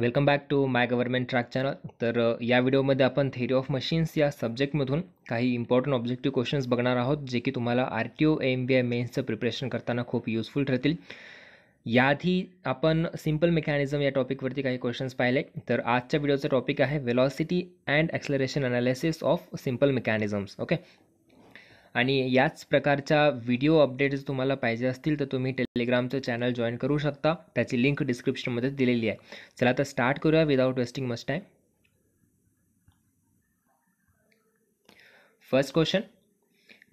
welcome back to my government track channel तर या व्हिडिओमध्ये आपण थेरी ऑफ मशीन्स या सब्जेक्टमधून काही इम्पॉर्टंट ऑब्जेक्टिव्ह क्वेश्चन्स बघणार आहोत जे की तुम्हाला R T O M B I मेन्सचं प्रिपरेशन करताना खूप युजफुल ठरतील याआधी आपण सिम्पल मेकॅनिझम या टॉपिकवरती काही क्वेश्चन्स पाहिले तर आजच्या व्हिडिओचा टॉपिक आहे velocity and acceleration analysis of simple mechanisms okay आणि याच प्रकारच्या व्हिडिओ अपडेट्स तुम्हाला पाहिजे असतील तर तुम्ही टेलिग्रामचं चॅनल जॉईन करू शकता त्याची लिंक डिस्क्रिप्शनमध्ये दिलेली आहे चला आता स्टार्ट करूया without wasting much time first question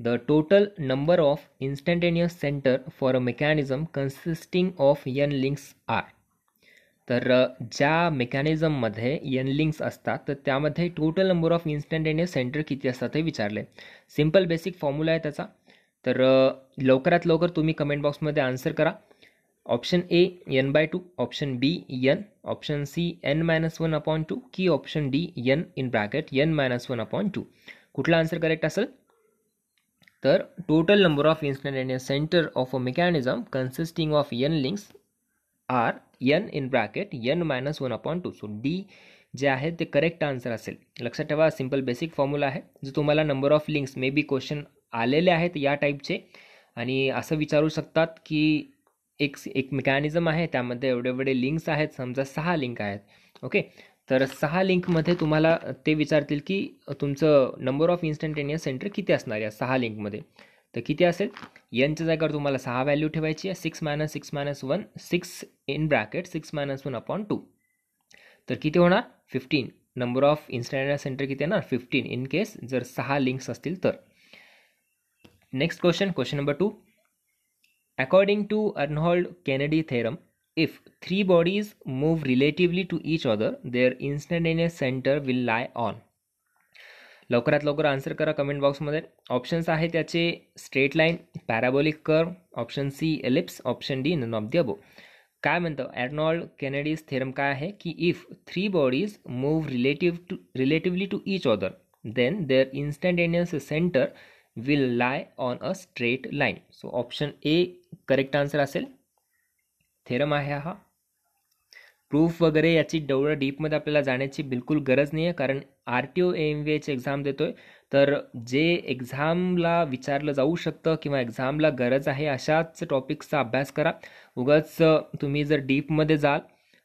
the total number of instantaneous centre for a mechanism consisting of n links are तर ज्या मेकॅनिझममध्ये लिंक्स असतात तर त्यामध्ये total number of instantaneous centre किती असतात हे विचारले सिम्पल बेसिक फॉर्म्युला आहे त्याचा तर लवकरात लवकर तुम्ही कमेंट बॉक्समध्ये आन्सर करा option A n by two option B n option C n minus one upon two की option D n in bracket n minus one upon two कुठला आन्सर करेक्ट असेल तर total number of instantaneous centre of a mechanism consisting of n links are n in bracket n minus one upon two so D जे आहे ते correct answer असेल लक्षात ठेवा simple basic formula आहे जो तुम्हाला number of links may be question आलेले आहेत या टाईपचे आणि असं विचारू शकतात की एक एक मेकॅनिझम आहे त्यामध्ये एवढे एवढे लिंक्स आहेत समजा सहा लिंक आहेत ओके तर सहा लिंकमध्ये तुम्हाला ते विचारतील की तुमचं नंबर ऑफ इन्स्टंटेनियस सेंटर किती असणार या सहा लिंकमध्ये तर किती असेल यांच्या जागेवर तुम्हाला सहा व्हॅल्यू ठेवायची आहे six minus six minus one six in bracket six minus one upon two तर किती होणार fifteen number of instant centre किती येणार फिफ्टीन इन केस जर सहा लिंक्स असतील तर next question question number two according to Aronhold Kennedy theorem if three bodies move relatively to each other their instantaneous centre will lie on लवकरात लवकर answer करा comment बॉक्समध्ये ऑप्शन्स आहे त्याचे straight line parabolic curve option C ellipse option D none of the above काय म्हणतो Aronhold Kennedy's theorem काय आहे की if three bodies move relative to relatively to each other then there instantaneous centre will lie on a straight line so option A correct answer असेल theorem आहे हा proof वगैरे याची डवळं डीपमध्ये आपल्याला जाण्याची बिलकुल गरज नाही आहे कारण R T O M V H exam देतो आहे तर जे एक्झामला विचारलं जाऊ शकतं किंवा एक्झामला गरज आहे अशाच टॉपिक्सचा अभ्यास करा उगाच तुम्ही जर डीपमध्ये जाल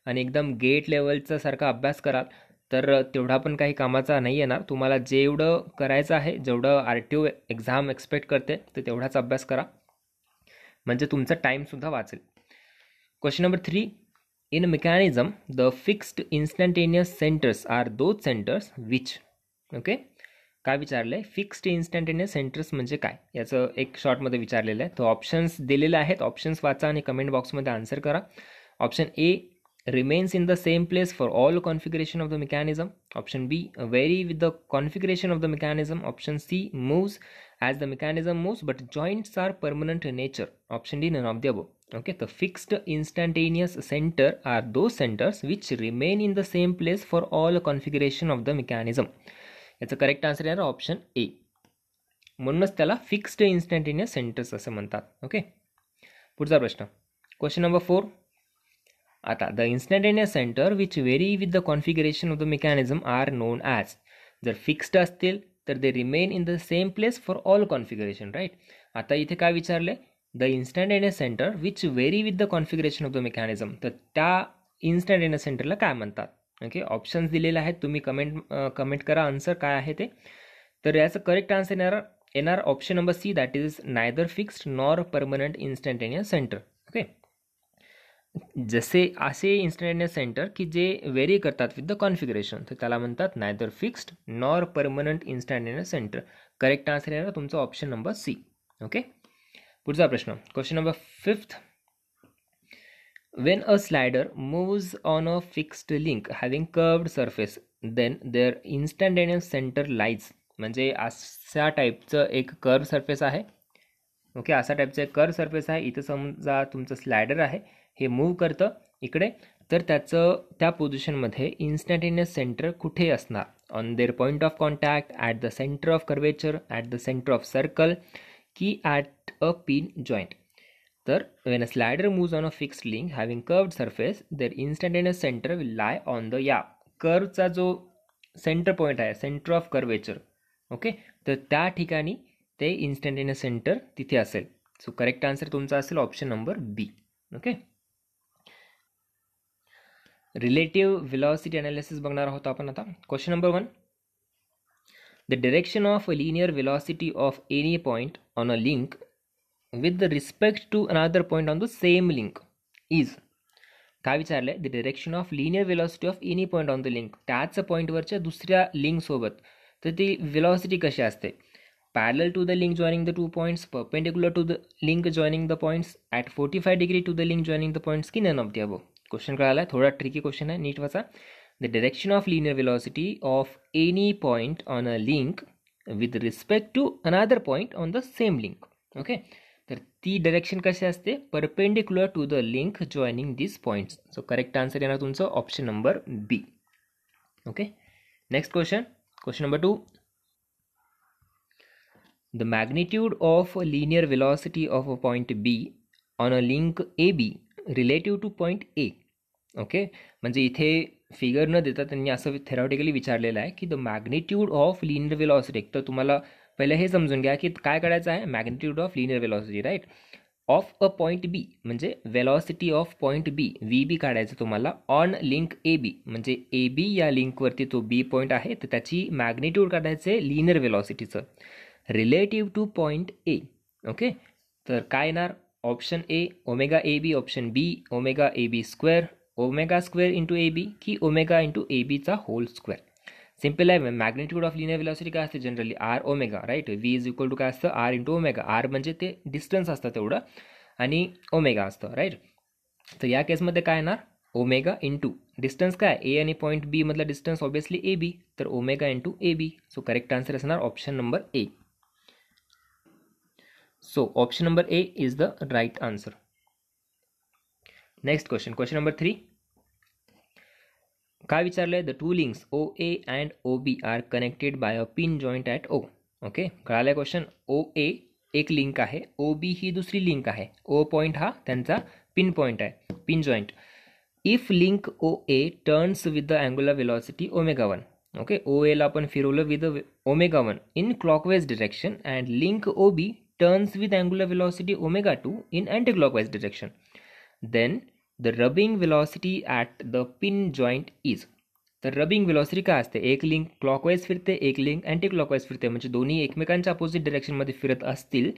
आणि एकदम गेट लेवलचा सारखा अभ्यास कराल तर तेवढा पण काही कामाचा नाही येणार तुम्हाला जेवढं करायचं आहे जेवढं R T O exam expect करते तर तेवढाच अभ्यास करा म्हणजे तुमचा टाईमसुद्धा वाचेल question number three in mechanism the fixed instantaneous centres are those centres which okay काय विचारलं आहे फिक्स्ड इन्स्टंटेनियस सेंटर्स म्हणजे काय याचं एक शॉर्टमध्ये विचारलेलं आहे तर ऑप्शन्स दिलेले आहेत ऑप्शन्स वाचा आणि कमेंट बॉक्समध्ये आन्सर करा option A remains in the same place for all configuration of the mechanism option B vary with the configuration of the mechanism option C moves as the mechanism moves but joints are permanent nature option D none of the okay तर fixed fixed centre are those centres which remain in the same place for all all of the mechanism याचं correct answer येणार option A म्हणूनच त्याला fixed instantaneous centres असं म्हणतात okay पुढचा प्रश्न question number four आता the instantaneous centre which vary with the configuration of the mechanism are known as जर फिक्स्ड असतील तर they remain in the same place for all configuration right आता इथे काय विचारले the instantaneous centre which vary with the configuration of the mechanism तर त्या instantaneous सेंटरला काय म्हणतात ओके ऑप्शन्स दिलेले आहेत तुम्ही कमेंट कमेंट करा आन्सर काय आहे ते तर याचं करेक्ट आन्सर येणार येणार option number C that is neither fixed nor permanent instantaneous centre okay जसे असे इन्स्टंटेनियस सेंटर की जे व्हेरी करतात विथ द कॉन्फिगरेशन तर त्याला म्हणतात neither fixed nor permanent instantaneous centre correct answer येणार तुमचा ऑप्शन नंबर सी ओके पुढचा प्रश्न question number fifth When a slider moves on a fixed link having curved surface then their instantaneous center lies म्हणजे अशा टाईपचं एक curve surface आहे okay असा टाईपचं एक कर्व सरफेस आहे इथं समजा तुमचं स्लायडर आहे हे मूव्ह करतं इकडे तर त्याचं त्या पोझिशनमध्ये इन्स्टंटेनियस सेंटर कुठे असणार on their point of contact at the centre of curvature at the centre of circle की ॲट अ पिन जॉईंट तर when a slider moves on a fixed link having curved surface their instantaneous centre will lie on the या कर्वचा जो centre point आहे centre of curvature okay तर त्या ठिकाणी ते इन्स्टंटेनियस सेंटर तिथे असेल सो करेक्ट आन्सर तुमचा असेल option number B okay relative velocity analysis बघणार आहोत आपण आता question number one the direction of a linear velocity of any point on a link with respect to another point on the same link is काय विचारलं आहे the direction of linear velocity of any point on the link त्याच पॉईंटवरच्या दुसऱ्या लिंकसोबत तर ती velocity कशी असते parallel to the link joining the two points perpendicular to the link joining the points at forty five degree to the link joining the points की none of the above question कळाला थोडा tricky question आहे नीट वाचा the direction of linear velocity of any point on a link with respect to another point on the same link okay ती direction कशी असते perpendicular to the link joining this points so correct answer येणार तुमचं option number B okay next question question number two the magnitude of linear velocity of a point B on a link A B relative to point A okay म्हणजे इथे figure न देता त्यांनी असं theoretically विचारलेलं आहे की the magnitude of linear velocity तर तुम्हाला पहले हे समजून गया कि काय काढायचं of linear velocity right of a point B मजे velocity of point B V B का तुम्हारा ऑन लिंक ए बी म्हणजे ए बी या लिंक वरती तो बी पॉइंट है तो ताकि मैग्निट्यूड का linear velocity relative to point A okay तर option A omega A B option B omega A B square omega square into A B कि ओमेगा इंटू ए बीचा होल स्क्वेर सिम्पल आहे magnitude of linear velocity काय असते generally R omega right V is equal to काय असतं R into omega R म्हणजे ते distance असतं तेवढं आणि ओमेगा असतं राईट तर या केसमध्ये काय येणार ओमेगा इंटू डिस्टन्स काय ए आणि पॉईंट बी मधला डिस्टन्स ऑब्वियसली ए बी तर omega into A B so correct answer असणार option number A so option number A is the right answer next question question number three विचार विचारले the two links O A and O B are connected by a pin joint at O okay कळाला question O A एक link है O B ही दूसरी link है O point हा pin point है pin joint if link O A turns with the angular velocity omega one okay O एला आपण फिरवलं omega one in clockwise direction and link O B turns with angular velocity omega two in anti clockwise direction then the rubbing velocity at the pin joint is तर rubbing velocity काय असते एक link clockwise फिरते एक link anti clockwise फिरते म्हणजे दोन्ही एकमेकांच्या अपोजिट डिरेक्शनमध्ये फिरत असतील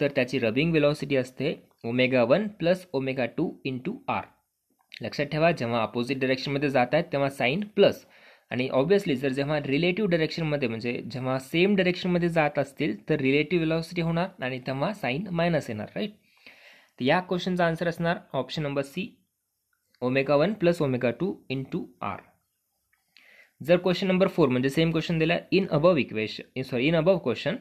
तर त्याची रबिंग व्हिलॉसिटी असते omega one plus omega two into R लक्षात ठेवा जेव्हा अपोजिट डिरेक्शनमध्ये जात आहेत तेव्हा साईन प्लस आणि ऑब्व्हियसली जर जेव्हा रिलेटिव्ह डिरेक्शनमध्ये म्हणजे जेव्हा सेम डिरेक्शनमध्ये जात असतील तर रिलेटिव्ह व्हिलॉसिटी होणार आणि तेव्हा साईन मायनस येणार राईट तर या क्वेश्चनचा आन्सर असणार option number C omega one plus omega two in two R जर क्वेश्चन नंबर फोर म्हणजे सेम क्वेश्चन दिला in above equation sorry in above question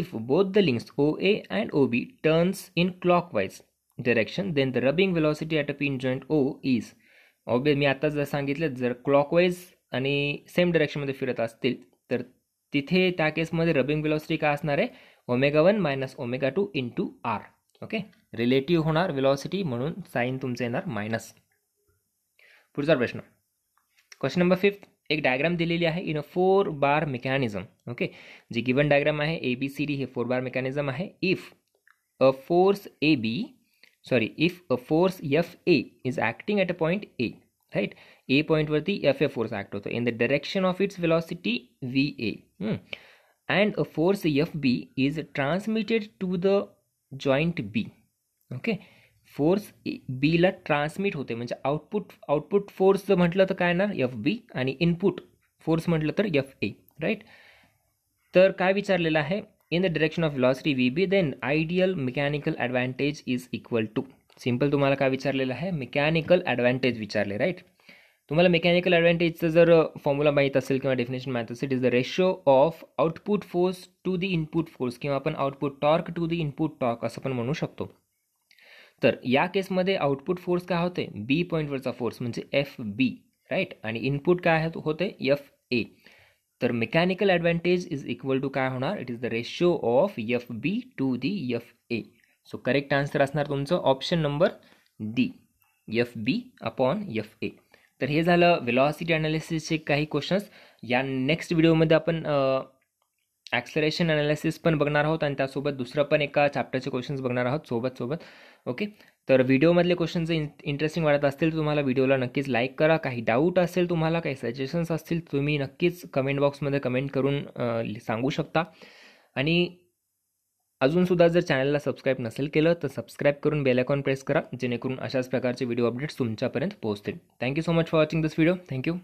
if both the links O A and O B turns in clockwise direction then the rubbing velocity at a pin joint O is ओबे मी आत्ताच जर सांगितलं जर clockwise आणि same डिरेक्शनमध्ये फिरत असतील तर तिथे त्या केसमध्ये रबिंग वेलॉसिटी काय असणार आहे omega one minus omega two in two R okay relative होणार वेलॉसिटी म्हणून साईन तुमचं येणार मायनस पुढचा प्रश्न क्वेश्चन नंबर फिफ्थ एक डायग्राम दिलेली आहे in a four bar mechanism okay जे गिवन डायग्राम आहे ए बी सी डी हे फोर बार मेकॅनिझम आहे if a force A B sorry if a force F A is acting at a point A right A पॉईंटवरती F A force act होतो in the direction of its velocity V A and a force F B is transmitted to the joint B okay force बीला transmit होते म्हणजे output output force म्हटलं तर काय ना F बी आणि इनपुट फोर्स म्हटलं तर एफ ए राईट तर काय विचारलेलं आहे in the direction of velocity V B then ideal mechanical advantage is equal to simple तुम्हाला काय विचारलेलं आहे मेकॅनिकल ॲडव्हान्टेज विचारले राईट तुम्हाला मेकॅनिकल ॲडव्हान्टेजचं जर फॉर्म्युला uh, माहीत असेल किंवा डेफिनेशन माहीत असेल it is the ratio of output force to the input force किंवा आपण output torque to the input torque असं पण म्हणू शकतो तर या केसमध्ये आउटपुट फोर्स काय होते बी पॉईंटवरचा फोर्स म्हणजे एफ बी राईट आणि इनपुट काय होते एफ ए तर mechanical advantage is equal to काय होणार it is the ratio of F B to the F A so correct answer असणार तुमचं option number D F B upon F A तर हे झालं वेलॉसिटी अनालिसिसचे काही क्वेश्चन्स या नेक्स्ट व्हिडिओमध्ये आपण ॲक्सलरेशन ॲनालिसिस पण बघणार आहोत आणि त्यासोबत दुसरं पण एका चॅप्टरचे क्वेश्चन्स बघणार आहोत सोबत सोबत ओके तर व्हिडिओमधले क्वेश्चन जर इंटरेस्टिंग वाटत असतील तुम्हाला व्हिडिओला नक्कीच लाईक करा काही डाऊट असेल तुम्हाला काही सजेशन्स असतील तुम्ही नक्कीच कमेंट बॉक्समध्ये कमेंट करून सांगू शकता आणि अजूनसुद्धा जर चॅनलला सबस्क्राईब नसेल केलं तर सबस्क्राईब करून बेलायकॉन प्रेस करा जेणेकरून अशाच प्रकारचे व्हिडिओ अपडेट्स तुमच्यापर्यंत पोहोचतील thank you so much for watching this video thank you